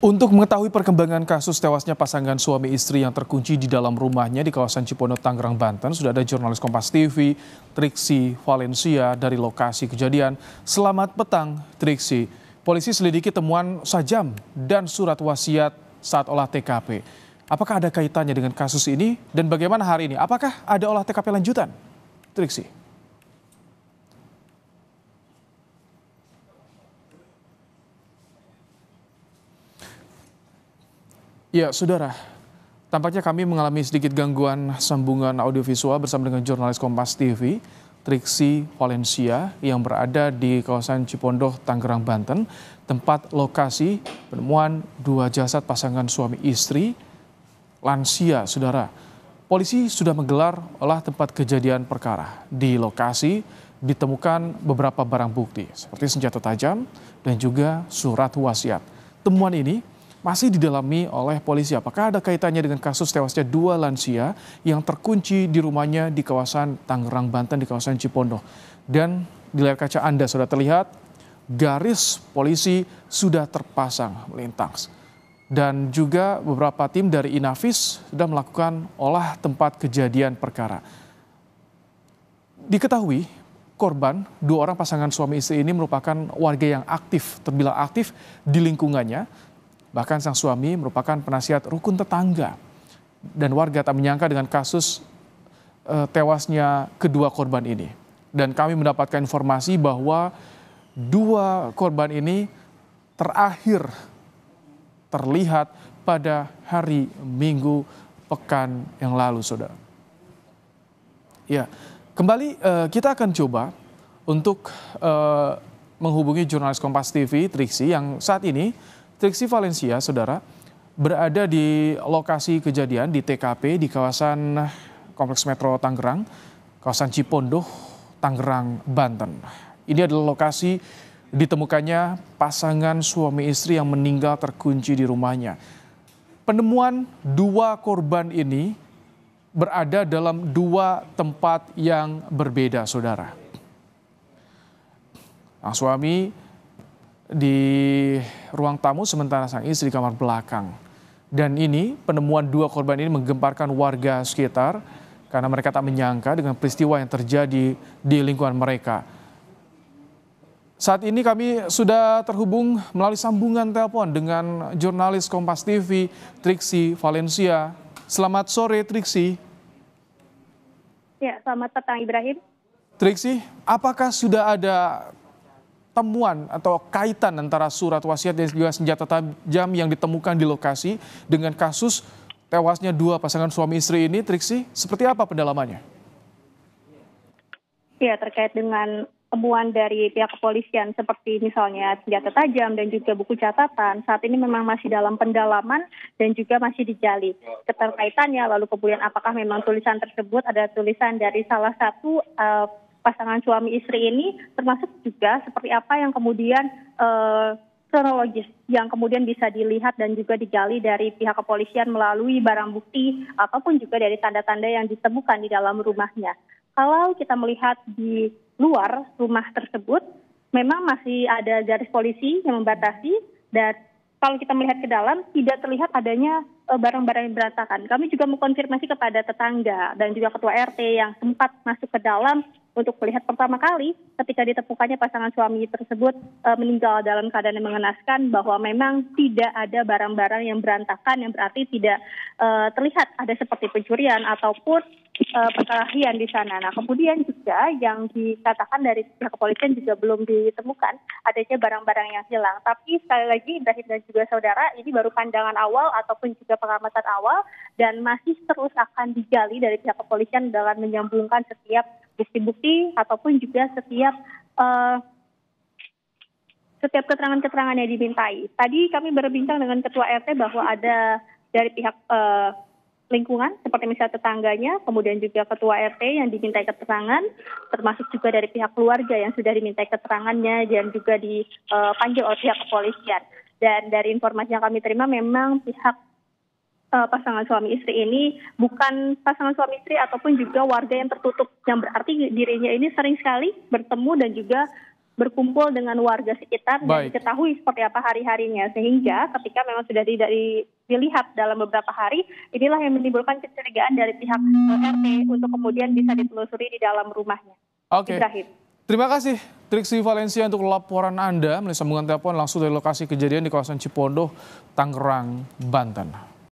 Untuk mengetahui perkembangan kasus tewasnya pasangan suami istri yang terkunci di dalam rumahnya di kawasan Cipono, Tangerang, Banten, sudah ada jurnalis Kompas TV, Triksi Valencia dari lokasi kejadian. Selamat petang, Triksi. Polisi selidiki temuan sajam dan surat wasiat saat olah TKP. Apakah ada kaitannya dengan kasus ini dan bagaimana hari ini? Apakah ada olah TKP lanjutan? Triksi. Ya, saudara, tampaknya kami mengalami sedikit gangguan sambungan audiovisual bersama dengan jurnalis Kompas TV, Triksi Valencia, yang berada di kawasan Cipondoh, Tangerang, Banten, tempat lokasi penemuan dua jasad pasangan suami istri, lansia, saudara. Polisi sudah menggelar olah tempat kejadian perkara. Di lokasi ditemukan beberapa barang bukti, seperti senjata tajam dan juga surat wasiat. Temuan ini masih didalami oleh polisi. Apakah ada kaitannya dengan kasus tewasnya dua lansia yang terkunci di rumahnya di kawasan Tangerang, Banten, di kawasan Cipondo. Dan di layar kaca Anda sudah terlihat garis polisi sudah terpasang melintang. Dan juga beberapa tim dari Inavis sudah melakukan olah tempat kejadian perkara. Diketahui korban, dua orang pasangan suami istri ini merupakan warga yang aktif, terbilang aktif di lingkungannya Bahkan sang suami merupakan penasihat rukun tetangga. Dan warga tak menyangka dengan kasus e, tewasnya kedua korban ini. Dan kami mendapatkan informasi bahwa dua korban ini terakhir terlihat pada hari Minggu pekan yang lalu, saudara. Ya, kembali uh, kita akan coba untuk uh, menghubungi jurnalis Kompas TV Triksi yang saat ini Triksi Valencia, saudara, berada di lokasi kejadian di TKP di kawasan Kompleks Metro Tangerang, kawasan Cipondoh, Tangerang, Banten. Ini adalah lokasi ditemukannya pasangan suami istri yang meninggal terkunci di rumahnya. Penemuan dua korban ini berada dalam dua tempat yang berbeda, saudara. Nah, suami di ruang tamu sementara sang istri di kamar belakang. Dan ini penemuan dua korban ini menggemparkan warga sekitar karena mereka tak menyangka dengan peristiwa yang terjadi di lingkungan mereka. Saat ini kami sudah terhubung melalui sambungan telepon dengan jurnalis Kompas TV, Triksi Valencia. Selamat sore, Triksi. Ya, selamat petang, Ibrahim. Triksi, apakah sudah ada temuan atau kaitan antara surat wasiat dan juga senjata tajam yang ditemukan di lokasi dengan kasus tewasnya dua pasangan suami istri ini, Triksi? Seperti apa pendalamannya? Ya, terkait dengan temuan dari pihak kepolisian seperti misalnya senjata tajam dan juga buku catatan saat ini memang masih dalam pendalaman dan juga masih dijali keterkaitannya lalu kemudian apakah memang tulisan tersebut ada tulisan dari salah satu uh, pasangan suami istri ini termasuk juga seperti apa yang kemudian eh, kronologis yang kemudian bisa dilihat dan juga digali dari pihak kepolisian melalui barang bukti ataupun juga dari tanda-tanda yang ditemukan di dalam rumahnya. Kalau kita melihat di luar rumah tersebut, memang masih ada garis polisi yang membatasi dan kalau kita melihat ke dalam tidak terlihat adanya e, barang-barang yang berantakan. Kami juga mengkonfirmasi kepada tetangga dan juga ketua RT yang sempat masuk ke dalam untuk melihat pertama kali ketika ditemukannya pasangan suami tersebut e, meninggal dalam keadaan yang mengenaskan bahwa memang tidak ada barang-barang yang berantakan yang berarti tidak e, terlihat ada seperti pencurian ataupun uh, perkelahian di sana. Nah, kemudian juga yang dikatakan dari pihak kepolisian juga belum ditemukan adanya barang-barang yang hilang. Tapi sekali lagi Ibrahim dan juga saudara, ini baru pandangan awal ataupun juga pengamatan awal dan masih terus akan digali dari pihak kepolisian dalam menyambungkan setiap bukti-bukti ataupun juga setiap uh, setiap keterangan-keterangan yang dimintai. Tadi kami berbincang dengan ketua RT bahwa ada dari pihak uh, lingkungan seperti misalnya tetangganya, kemudian juga ketua RT yang diminta keterangan, termasuk juga dari pihak keluarga yang sudah diminta keterangannya dan juga dipanggil oleh pihak kepolisian. Dan dari informasi yang kami terima memang pihak eh, pasangan suami istri ini bukan pasangan suami istri ataupun juga warga yang tertutup yang berarti dirinya ini sering sekali bertemu dan juga berkumpul dengan warga sekitar Baik. dan diketahui seperti apa hari-harinya sehingga ketika memang sudah tidak di, dilihat dalam beberapa hari inilah yang menimbulkan kecurigaan dari pihak eh, RT untuk kemudian bisa ditelusuri di dalam rumahnya. Oke. Okay. Terima kasih Triksi Valencia untuk laporan Anda melalui sambungan telepon langsung dari lokasi kejadian di kawasan Cipondoh, Tangerang, Banten.